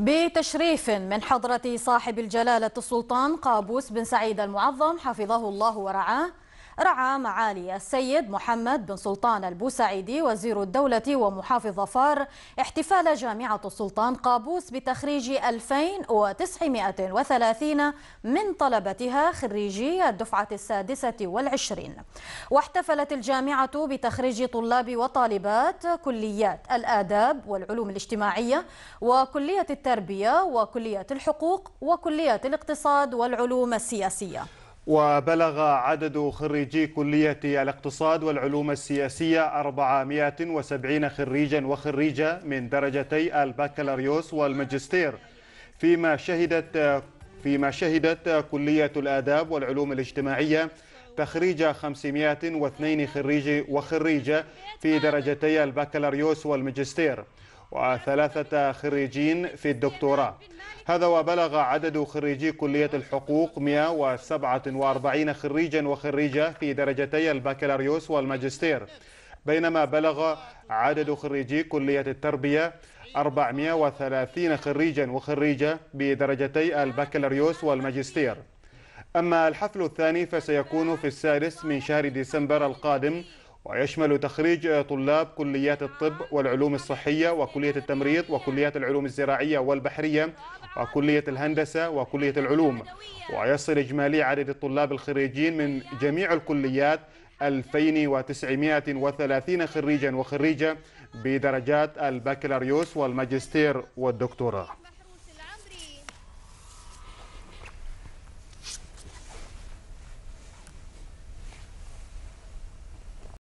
بتشريف من حضرة صاحب الجلالة السلطان قابوس بن سعيد المعظم حفظه الله ورعاه رعى معالي السيد محمد بن سلطان البوسعيدي وزير الدولة ومحافظ فار احتفال جامعة السلطان قابوس بتخريج 2930 من طلبتها خريجي الدفعة السادسة والعشرين واحتفلت الجامعة بتخريج طلاب وطالبات كليات الآداب والعلوم الاجتماعية وكلية التربية وكلية الحقوق وكلية الاقتصاد والعلوم السياسية وبلغ عدد خريجي كلية الاقتصاد والعلوم السياسية 470 خريجا وخريجة من درجتي البكالوريوس والماجستير فيما شهدت فيما شهدت كلية الآداب والعلوم الاجتماعية تخريج 502 خريج وخريجة في درجتي البكالوريوس والماجستير وثلاثة خريجين في الدكتوراه هذا وبلغ عدد خريجي كلية الحقوق 147 خريجا وخريجة في درجتي البكالوريوس والماجستير بينما بلغ عدد خريجي كلية التربية 430 خريجا وخريجة بدرجتي البكالوريوس والماجستير أما الحفل الثاني فسيكون في السادس من شهر ديسمبر القادم ويشمل تخريج طلاب كليات الطب والعلوم الصحية وكلية التمريض وكليات العلوم الزراعية والبحرية وكلية الهندسة وكلية العلوم ويصل إجمالي عدد الطلاب الخريجين من جميع الكليات 2930 خريجا وخريجة بدرجات البكالوريوس والماجستير والدكتوراه